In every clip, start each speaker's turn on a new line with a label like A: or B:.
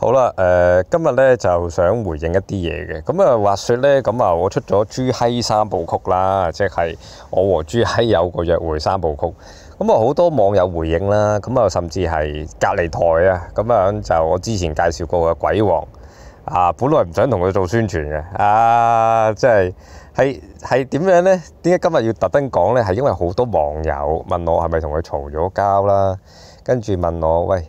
A: 好啦，誒，今日咧就想回應一啲嘢嘅，咁啊話說咧，咁啊我出咗《朱熹三部曲》啦，即係《我和朱熹有個約會》三部曲，咁啊好多網友回應啦，咁啊甚至係隔離台啊，咁樣就我之前介紹過嘅鬼王啊，本來唔想同佢做宣傳嘅，啊，即係係係點樣咧？點解今日要特登講咧？係因為好多網友問我係咪同佢嘈咗交啦，跟住問我喂。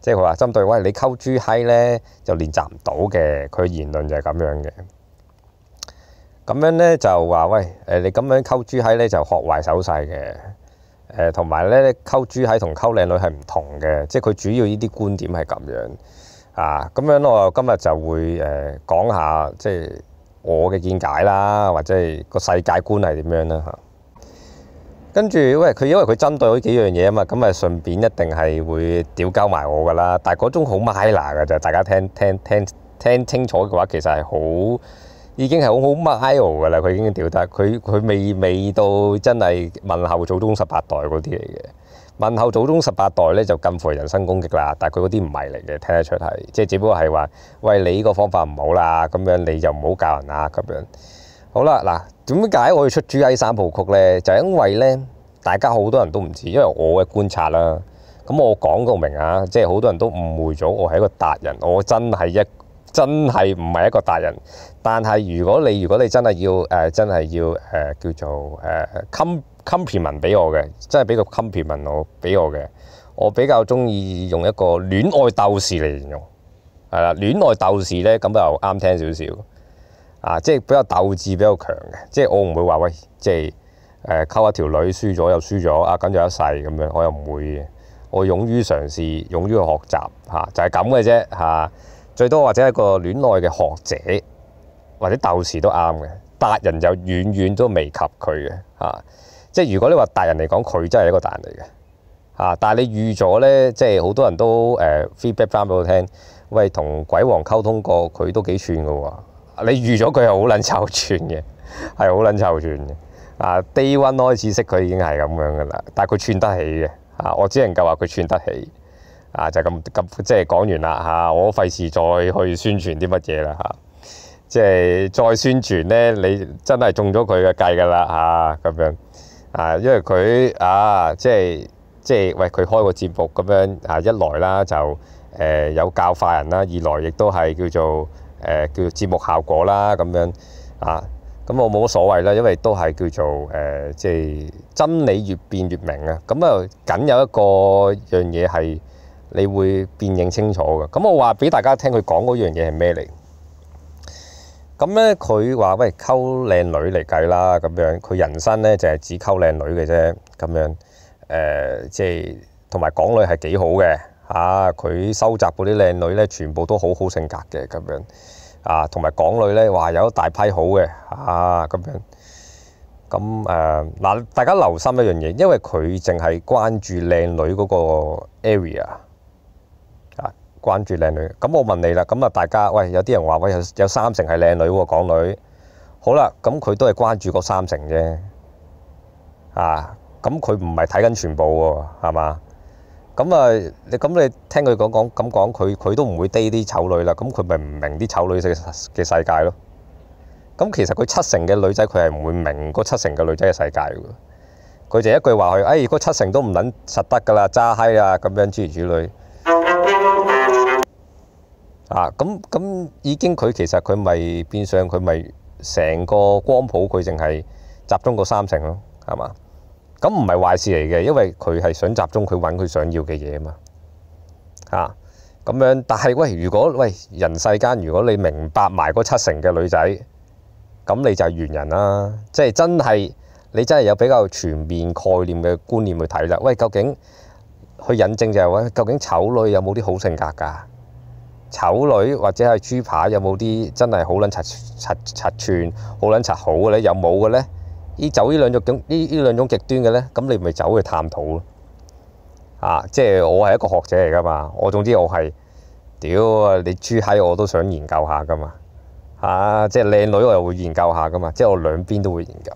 A: 即係佢話針對喂你溝豬閪咧就練習唔到嘅，佢言論就係咁樣嘅。咁樣咧就話喂，誒你咁樣溝豬閪咧就學壞手勢嘅，誒同埋咧溝豬閪同溝靚女係唔同嘅，即係佢主要呢啲觀點係咁樣啊。咁樣我今日就會誒講下即係我嘅見解啦，或者係個世界觀係點樣啦嚇。跟住，喂，佢因為佢針對嗰幾樣嘢啊嘛，咁咪順便一定係會屌鳩埋我噶啦。但係嗰種好 mile 嘅就，大家聽聽聽聽清楚嘅話，其實係好，已經係好好 mile 噶啦。佢已經屌得，佢佢未未到真係問候祖宗十八代嗰啲嚟嘅。問候祖宗十八代咧就近乎人身攻擊啦。但係佢嗰啲唔係嚟嘅，聽得出係，即係只不過係話，喂你個方法唔好啦，咁樣你就唔好教人啦，咁樣。好啦，嗱。點解我要出 G I 三部曲呢？就因為咧，大家好多人都唔知，因為我嘅觀察啦。咁我講到明啊，即係好多人都誤會咗我係一個達人，我真係一真係唔係一個達人。但係如果你如果你真係要誒，真係要誒叫做誒 com c o m p n 俾我嘅，真係俾個 c o m p a n i n 我俾我嘅，我比較中意用一個戀愛鬥士嚟形容，係啦，戀愛鬥士咧咁又啱聽少少。啊，即係比較鬥志比較強嘅，即係我唔會話喂，即係誒溝一條女輸咗又輸咗啊，咁就一世咁樣，我又唔會，我勇於嘗試，勇於去學習嚇，就係咁嘅啫嚇。最多或者一個戀愛嘅學者或者鬥士都啱嘅，達人就遠遠都未及佢嘅嚇。即係如果你話達人嚟講，佢真係一個達人嚟嘅嚇。但係你預咗咧，即係好多人都誒 feedback 翻俾我聽，喂，同鬼王溝通過，佢都幾串嘅喎。你預咗佢係好撚臭串嘅，係好撚臭串嘅。啊，低温開始識佢已經係咁樣噶啦，但係佢串得起嘅。啊，我只能夠話佢串得起。啊，就咁咁即係講完啦嚇，我費事再去宣傳啲乜嘢啦嚇。即係再宣傳咧，你真係中咗佢嘅計噶啦嚇咁樣啊，因為佢啊，即係即係喂，佢開個節目咁樣啊，一來啦就誒有教化人啦，二來亦都係叫做。誒叫做節目效果啦咁樣啊，咁我冇乜所謂啦，因為都係叫做誒，即係真理越變越明啊。咁啊，僅有一個樣嘢係你會辨認清楚嘅。咁我話俾大家聽，佢講嗰樣嘢係咩嚟？咁咧，佢話喂溝靚女嚟計啦，咁樣佢人生咧就係只溝靚女嘅啫，咁樣誒，即係同埋港女係幾好嘅。啊！佢收集嗰啲靚女咧，全部都好好性格嘅咁樣啊，同埋港女咧，哇有一大批好嘅啊咁樣咁誒嗱，大家留心一樣嘢，因為佢淨係關注靚女嗰個 area 啊，關注靚女。咁我問你啦，咁啊大家喂，有啲人話喂有有三成係靚女喎，港女好啦，咁佢都係關注嗰三成啫啊，咁佢唔係睇緊全部喎，係嘛？咁啊，你咁你聽佢講講咁講，佢佢都唔會低啲醜女啦。咁佢咪唔明啲醜女嘅嘅世界咯？咁其實佢七成嘅女仔，佢係唔會明嗰七成嘅女仔嘅世界嘅。佢就一句話佢：，哎，如果七成都唔撚實得㗎啦，揸嗨啊咁樣諸如主類。啊，咁咁已經佢其實佢咪變相佢咪成個光譜佢淨係集中個三成咯，係嘛？咁唔係壞事嚟嘅，因為佢係想集中佢揾佢想要嘅嘢啊嘛啊，咁樣，但係喂，如果喂人世間，如果你明白埋嗰七成嘅女仔，咁你就係完人啦，即係真係你真係有比較全面概念嘅觀念去睇啦。喂，究竟去引證就係喂，究竟醜女有冇啲好性格㗎？醜女或者係豬扒有冇啲真係好撚柒柒柒串，好撚柒好嘅咧？有冇嘅咧？依走呢兩種咁呢兩種極端嘅咧，咁你咪走去探討咯。啊，即系我係一個學者嚟噶嘛，我總之我係屌啊！你豬閪我都想研究下噶嘛。啊，即係靚女我又會研究下噶嘛，即係我兩邊都會研究。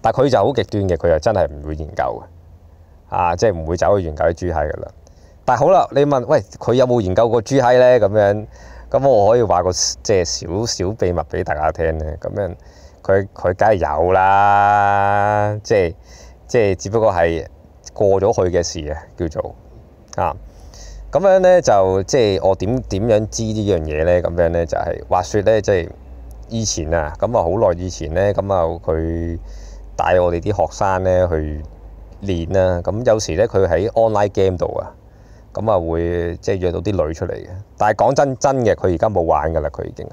A: 但佢就好極端嘅，佢又真係唔會研究嘅。啊，即係唔會走去研究啲豬閪噶啦。但好啦，你問喂佢有冇研究過豬閪咧？咁樣咁我可以話個即係少少秘密俾大家聽咧。咁樣。佢佢梗係有啦，即係即係，只不過係過咗去嘅事啊，叫做啊。咁樣咧就即係我點點樣知呢樣嘢咧？咁樣咧就係話雪咧，即係以前啊，咁啊好耐以前咧，咁啊佢帶我哋啲學生咧去練啦。咁有時咧佢喺 online game 度啊，咁啊會即係約到啲女出嚟嘅。但係講真真嘅，佢而家冇玩噶啦，佢已經係。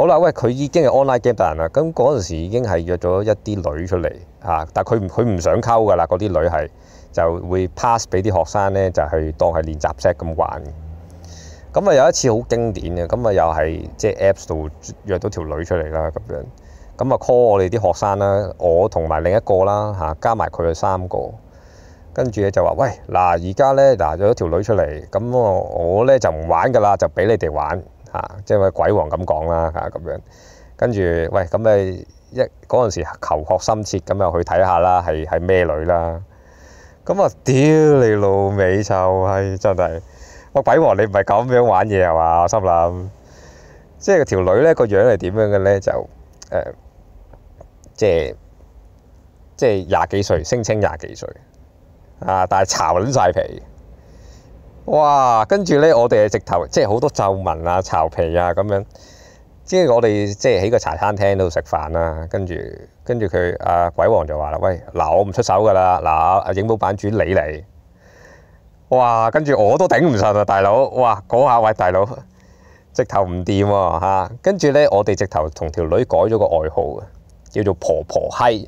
A: 好啦，喂，佢已經係 online game 達人啦。咁嗰陣時已經係約咗一啲女出嚟，嚇，但佢唔佢唔想溝㗎啦。嗰啲女係就會 pass 俾啲學生咧，就係當係練習 set 咁玩。咁啊有一次好經典嘅，咁啊又係即係 Apps 度約到條女出嚟啦，咁樣。咁啊 call 我哋啲學生啦，我同埋另一個啦，嚇加埋佢哋三個，跟住咧就話喂，嗱而家咧嗱約咗條女出嚟，咁我咧就唔玩㗎啦，就俾你哋玩。嚇，即係鬼王咁講啦嚇咁樣，跟住喂咁咪一嗰陣時求學心切，咁又去睇下啦，係係咩女啦？咁啊屌你老味臭閪，真係！我鬼王你唔係咁樣玩嘢係嘛？我心諗，即係條女咧個樣係點樣嘅咧就誒，即係即係廿幾歲，聲稱廿幾歲啊，但係巢卵晒皮。哇！跟住咧，我哋直頭，即係好多皺紋啊、巢皮啊咁樣。即係我哋即係喺個茶餐廳度食飯啦，跟住跟住佢啊，鬼王就話啦：，喂，嗱，我唔出手噶啦。嗱，影保版主你嚟哇！跟住我都頂唔順啊，大佬。哇，講下喂，大佬，直頭唔掂喎嚇。跟住咧，我哋直頭同條女改咗個外號啊，叫做婆婆閪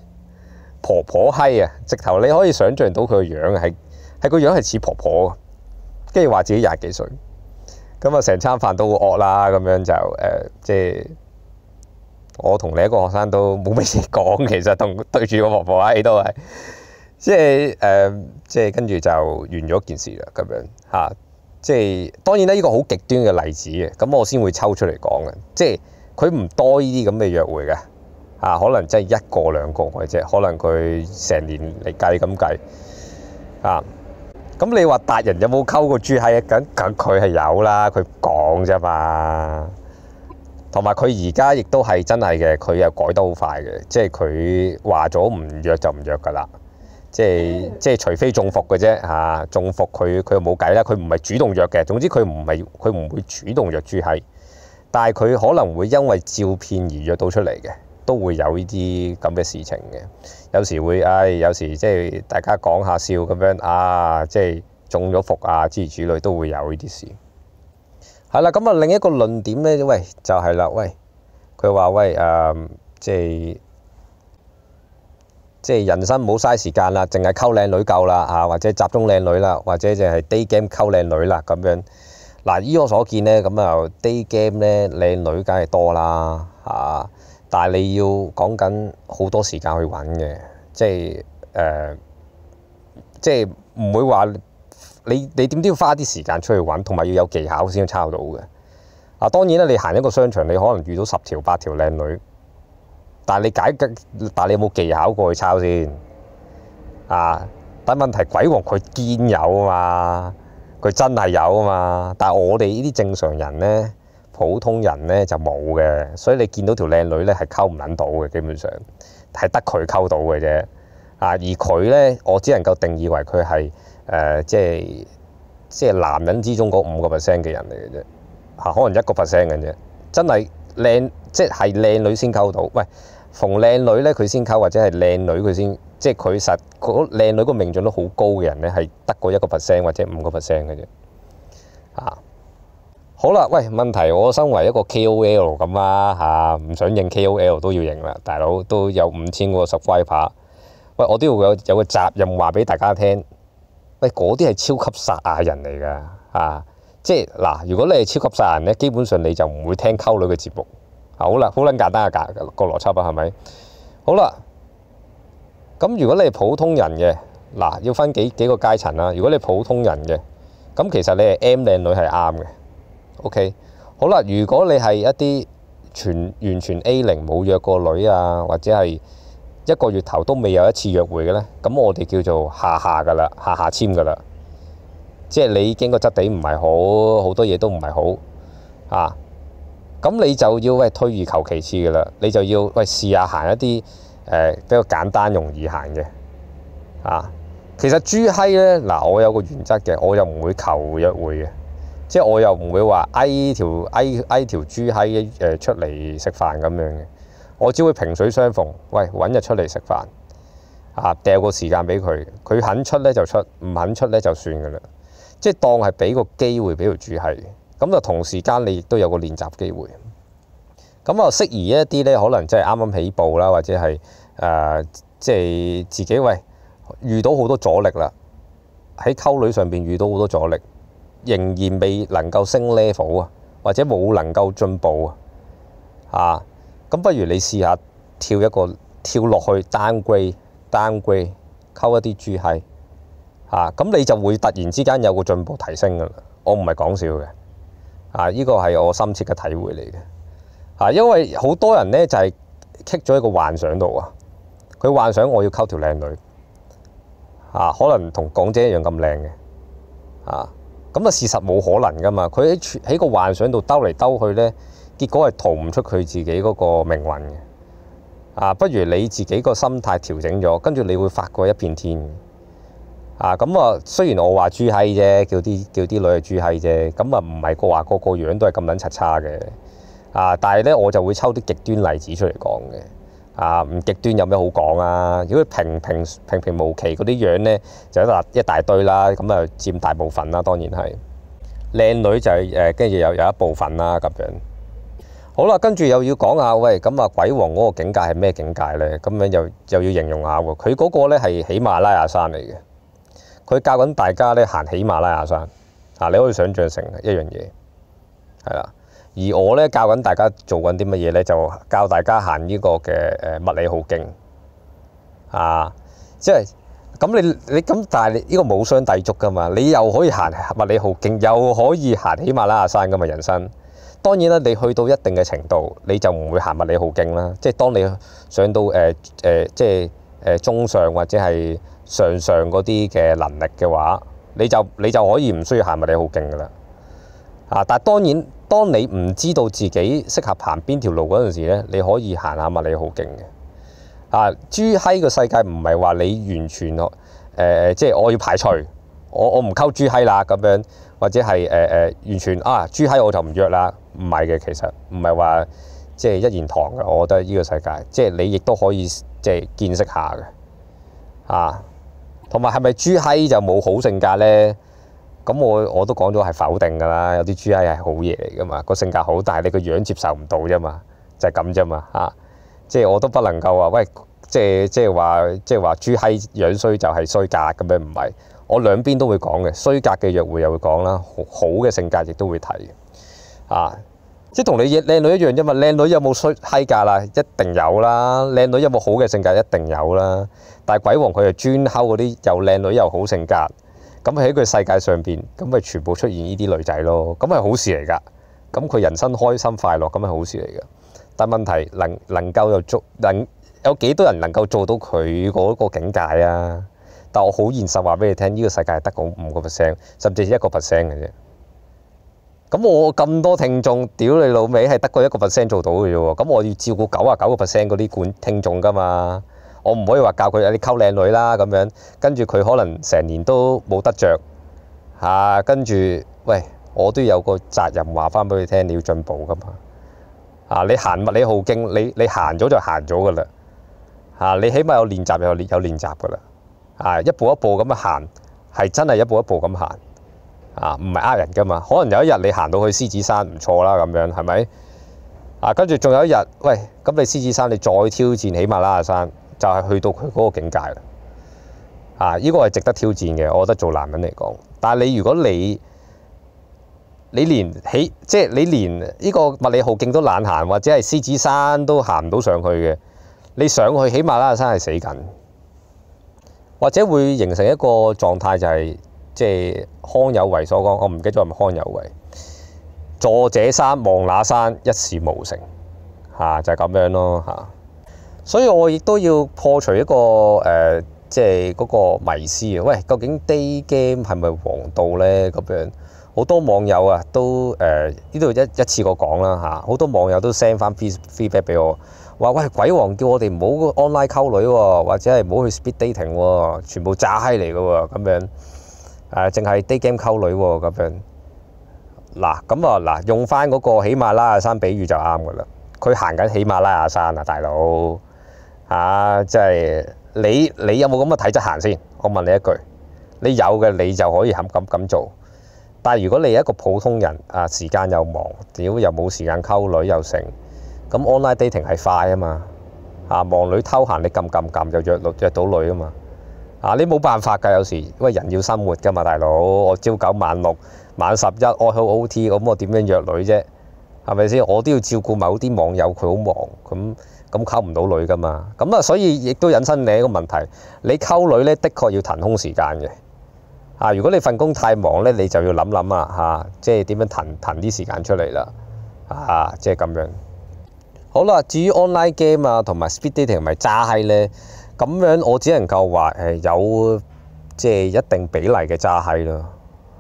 A: 婆婆閪啊！直頭你可以想象到佢個樣係係個樣係似婆婆。跟住話自己廿幾歲，咁啊成餐飯都惡啦，咁樣就誒，即係我同你一個學生都冇咩嘢講，其實同對住個婆婆你都係，即係誒，即係跟住就完咗件事啦，咁樣嚇，即係當然咧，呢個好極端嘅例子嘅，咁我先會抽出嚟講嘅，即係佢唔多呢啲咁嘅約會嘅，啊，可能真係一個兩個或者可能佢成年嚟計咁計，啊。咁你話達人有冇溝過豬閪啊？梗梗佢係有啦，佢講啫嘛。同埋佢而家亦都係真係嘅，佢又改得好快嘅，即係佢話咗唔約就唔約噶啦。即係即係除非中伏嘅啫嚇，中伏佢佢冇計啦。佢唔係主動約嘅，總之佢唔係佢唔會主動約豬閪，但係佢可能會因為照片而約到出嚟嘅。都會有呢啲咁嘅事情嘅，有時會唉，有時即係大家講下笑咁樣啊，即係中咗伏啊之類，都會有呢啲事。係啦，咁啊另一個論點咧，喂就係啦，喂佢話喂誒，即係即係人生冇嘥時間啦，淨係溝靚女夠啦嚇，或者集中靚女啦，或者就係 day game 溝靚女啦咁樣嗱。依我所見咧，咁啊 day game 咧靚女梗係多啦嚇。但係你要講緊好多時間去揾嘅，即係誒，即係唔會話你你點都要花啲時間出去揾，同埋要有技巧先抄到嘅。啊，當然啦，你行一個商場，你可能遇到十條八條靚女，但係你解決，但係你有冇技巧過去抄先？啊，但問題鬼王佢堅有啊嘛，佢真係有啊嘛，但係我哋呢啲正常人咧。普通人咧就冇嘅，所以你見到條靚女咧係溝唔撚到嘅，基本上係得佢溝到嘅啫。啊，而佢咧，我只能夠定義為佢係誒，即係即係男人之中嗰五個 percent 嘅人嚟嘅啫。嚇，可能一個 percent 嘅啫，真係靚，即係靚女先溝到。喂，逢靚女咧佢先溝，或者係靚女佢先，即係佢實嗰靚女個命中率好高嘅人咧，係得過一個 percent 或者五個 percent 嘅啫。啊！好啦，喂，問題我身為一個 K O L 咁啦嚇，唔想認 K O L 都要認啦，大佬都有五千個十乖拍。喂，我都要有有個責任話俾大家聽。喂，嗰啲係超級殺人嚟噶啊！即係嗱，如果你係超級殺人咧，基本上你就唔會聽溝女嘅節目。好啦，好撚簡單啊，格個邏輯啊，係咪？好啦，咁如果你係普通人嘅嗱，要分幾幾個階層啦。如果你普通人嘅咁，其實你係 M 靚女係啱嘅。O K，好啦，如果你係一啲全完全 A 零冇約過女啊，或者係一個月頭都未有一次約會嘅咧，咁我哋叫做下下噶啦，下下簽噶啦，即係你已經個質地唔係好，好多嘢都唔係好啊，咁你就要喂推而求其次噶啦，你就要喂試下行一啲誒比較簡單容易行嘅啊。其實豬閪咧嗱，我有個原則嘅，我又唔會求約會嘅。即係我又唔會話嗌條嗌嗌條豬閪誒出嚟食飯咁樣嘅，我只會平水相逢，喂揾日出嚟食飯啊，掉個時間俾佢，佢肯出咧就出，唔肯出咧就算㗎啦。即係當係俾個機會俾條豬閪，咁就同時間你亦都有個練習機會。咁啊，適宜一啲咧，可能即係啱啱起步啦，或者係誒，即係自己喂遇到好多阻力啦，喺溝女上邊遇到好多阻力。仍然未能夠升 level 啊，或者冇能夠進步啊，啊，咁不如你試下跳一個跳落去 down grade down grade 溝一啲豬閪啊，咁你就會突然之間有個進步提升噶啦。我唔係講笑嘅啊，依個係我深切嘅體會嚟嘅啊，因為好多人呢就係 k 咗一個幻想度啊，佢幻想我要溝條靚女啊，可能同港姐一樣咁靚嘅啊。咁啊，事實冇可能噶嘛，佢喺喺個幻想度兜嚟兜去咧，結果係逃唔出佢自己嗰個命運嘅。啊，不如你自己個心態調整咗，跟住你會發覺一片天。啊，咁啊，雖然我話豬閪啫，叫啲叫啲女係豬閪啫，咁啊唔係個話個個樣都係咁撚柒差嘅。啊，但係咧我就會抽啲極端例子出嚟講嘅。啊，唔極端有咩好講啊？如果平平平平無奇嗰啲樣咧，就一一大堆啦，咁啊佔大部分啦，當然係。靚女就係誒，跟住有有一部分啦，咁樣。好啦，跟住又要講下，喂，咁啊鬼王嗰個境界係咩境界咧？咁樣又又要形容下喎。佢嗰個咧係喜馬拉雅山嚟嘅，佢教緊大家咧行喜馬拉雅山啊，你可以想象成一樣嘢，係啦。而我咧教緊大家做緊啲乜嘢咧？就教大家行呢個嘅誒物理好勁啊！即係咁你你咁，但係呢個冇雙遞足噶嘛？你又可以行物理好勁，又可以行起馬拉亞山噶嘛？人生當然啦，你去到一定嘅程度，你就唔會行物理好勁啦。即係當你上到誒誒即係誒中上或者係上上嗰啲嘅能力嘅話，你就你就可以唔需要行物理好勁噶啦啊！但係當然。當你唔知道自己適合行邊條路嗰陣時咧，你可以行下物理好勁嘅。啊，豬閪個世界唔係話你完全誒，即係我要排除我我唔溝豬閪啦咁樣，或者係誒誒完全啊豬閪我就唔約啦，唔係嘅，其實唔係話即係一言堂嘅。我覺得呢個世界即係你亦都可以即係見識下嘅。啊，同埋係咪豬閪就冇好性格咧？咁我我都講咗係否定㗎啦，有啲豬閪係好嘢嚟噶嘛，個性格好，但係你個樣接受唔到啫嘛，就係咁啫嘛嚇，即係我都不能夠話喂，即係即係話即係話豬閪樣衰就係衰格咁樣，唔係，我兩邊都會講嘅，衰格嘅約會又會講啦，好嘅性格亦都會睇啊，即係同你靚女一樣啫嘛，靚女有冇衰閪格啦，一定有啦，靚女有冇好嘅性格一定有啦，但係鬼王佢就專溝嗰啲又靚女又好性格。咁喺佢世界上邊，咁咪全部出現呢啲女仔咯？咁係好事嚟噶，咁佢人生開心快樂，咁係好事嚟噶。但問題能能夠又能有幾多人能夠做到佢嗰個境界啊？但我好現實話俾你聽，呢個世界係得個五個 percent，甚至一個 percent 嘅啫。咁我咁多聽眾，屌你老味，係得個一個 percent 做到嘅啫。咁我要照顧九啊九個 percent 嗰啲管聽眾噶嘛。我唔可以話教佢有你溝靚女啦咁樣，跟住佢可能成年都冇得着。嚇。跟住喂，我都有個責任話翻俾佢聽，你要進步噶嘛啊！你行物，你好勁，你你行咗就行咗噶啦嚇。你起碼有練習，有練有練習噶啦啊！一步一步咁行，係真係一步一步咁行啊，唔係呃人噶嘛。可能有一日你行到去獅子山唔錯啦，咁樣係咪啊？跟住仲有一日喂，咁你獅子山你再挑戰，喜馬拉雅山。就係去到佢嗰個境界啦，啊！依個係值得挑戰嘅，我覺得做男人嚟講。但係你如果你你連起即係你連呢個物理號徑都懶行，或者係獅子山都行唔到上去嘅，你上去喜碼拉雅山係死緊，或者會形成一個狀態，就係即係康有為所講，我唔記得咗係咪康有為，坐者山望那山，一事無成，嚇就係咁樣咯，嚇。所以我亦都要破除一個誒，即係嗰個迷思啊！喂，究竟 day game 係咪黃道咧？咁樣好多網友啊，都誒呢度一一次過講啦嚇，好多網友都 send 翻 feedback 俾我，話喂鬼王叫我哋唔好 online 溝女喎，或者係唔好去 speed dating 喎，全部炸閪嚟嘅喎咁樣，誒淨係 day game 溝女喎咁樣。嗱咁啊嗱，用翻嗰個喜馬拉雅山比喻就啱嘅啦，佢行緊喜馬拉雅山啊，大佬！啊！即係你你有冇咁嘅體質行先？我問你一句，你有嘅你就可以咁咁咁做。但係如果你係一個普通人啊，時間又忙，屌又冇時間溝女又成，咁 online dating 係快啊嘛！啊，忙女偷閒你撳撳撳就約到約到女啊嘛！啊，你冇辦法㗎，有時因為人要生活㗎嘛，大佬我朝九晚六晚十一我好 O T，咁我點樣約女啫？系咪先？我都要照顧某啲網友，佢好忙，咁咁溝唔到女噶嘛。咁啊，所以亦都引申另一個問題：你溝女咧，的確要騰空時間嘅。啊，如果你份工太忙咧，你就要諗諗啊嚇，即係點樣騰騰啲時間出嚟啦，啊，即係咁樣。好啦，至於 online game 啊，同埋 speed dating 同埋渣閪咧，咁樣我只能夠話誒有即係一定比例嘅渣閪咯。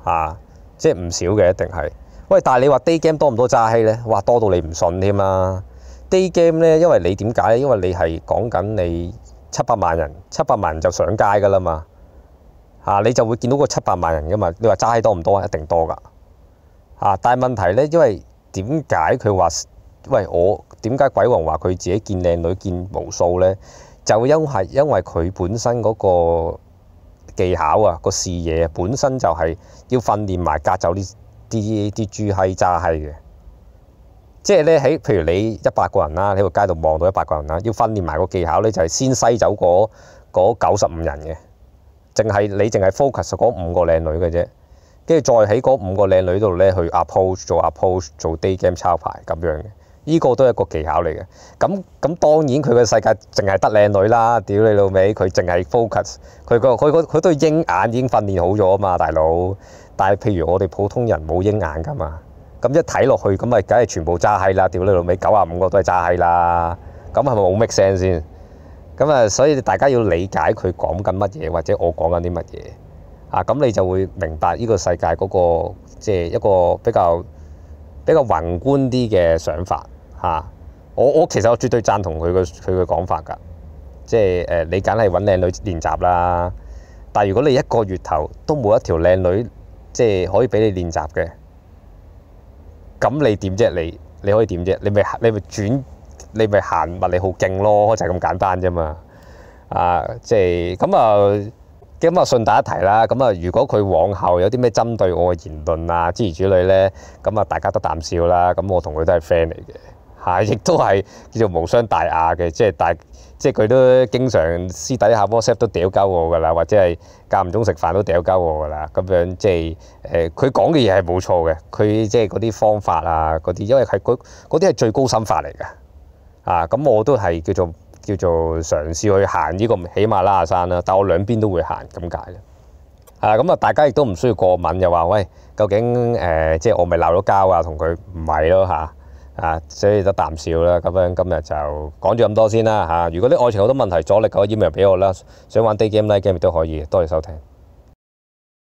A: 啊，即係唔少嘅，一定係。喂，但系你话 day game 多唔多揸戏咧？哇，多到你唔信添啦！day game 咧，因为你点解咧？因为你系讲紧你七百万人，七百万人就上街噶啦嘛，啊、你就会见到个七百万人噶嘛。你话炸戏多唔多啊？一定多噶，啊！但系问题咧，因为点解佢话喂我点解鬼王话佢自己见靓女见无数咧？就因系因为佢本身嗰个技巧啊，个视野本身就系要训练埋格就呢。啲啲豬閪炸閪嘅，即系咧喺譬如你一百個人啦，喺個街度望到一百個人啦，要訓練埋個技巧咧，就係先篩走嗰嗰九十五人嘅，淨係你淨係 focus 嗰五個靚女嘅啫，跟住再喺嗰五個靚女度咧去 approach 做 approach 做 day game 抄牌咁樣嘅。呢個都一個技巧嚟嘅，咁咁當然佢個世界淨係得靚女啦！屌你老味，佢淨係 focus，佢個佢佢都係鷹眼已經訓練好咗啊嘛，大佬。但係譬如我哋普通人冇鷹眼㗎嘛，咁一睇落去咁咪，梗係全部渣閪啦！屌你老味，九啊五個都係渣閪啦。咁係咪冇 make sense 先？咁啊，所以大家要理解佢講緊乜嘢，或者我講緊啲乜嘢啊？咁你就會明白呢個世界嗰個即係一個比較比較宏觀啲嘅想法。嚇！我我其實我絕對贊同佢嘅佢嘅講法㗎，即係誒你梗係揾靚女練習啦。但如果你一個月頭都冇一條靚女，即係可以俾你練習嘅，咁你點啫？你你可以點啫？你咪你咪轉你咪行物理好勁咯，就係咁簡單啫嘛。啊，即係咁啊，咁啊順帶一提啦。咁啊，如果佢往後有啲咩針對我嘅言論啊之如此類咧，咁啊大家都淡笑啦。咁我同佢都係 friend 嚟嘅。係，亦都係叫做無傷大雅嘅，即係大，即係佢都經常私底下 WhatsApp 都屌鳩我㗎啦，或者係間唔中食飯都屌鳩我㗎啦。咁樣即係誒，佢講嘅嘢係冇錯嘅，佢即係嗰啲方法啊，嗰啲因為佢嗰啲係最高心法嚟㗎。啊，咁我都係叫做叫做嘗試去行呢個喜馬拉雅山啦，但我兩邊都會行咁解嘅。啊，咁啊，大家亦都唔需要過敏，又話喂，究竟誒即係我咪鬧咗交啊，同佢唔係咯嚇。啊，所以就淡笑啦，咁樣今日就講住咁多先啦嚇。如果啲愛情好多問題阻力，可以 email 俾我啦。想玩 day game night game 都可以，多謝收聽。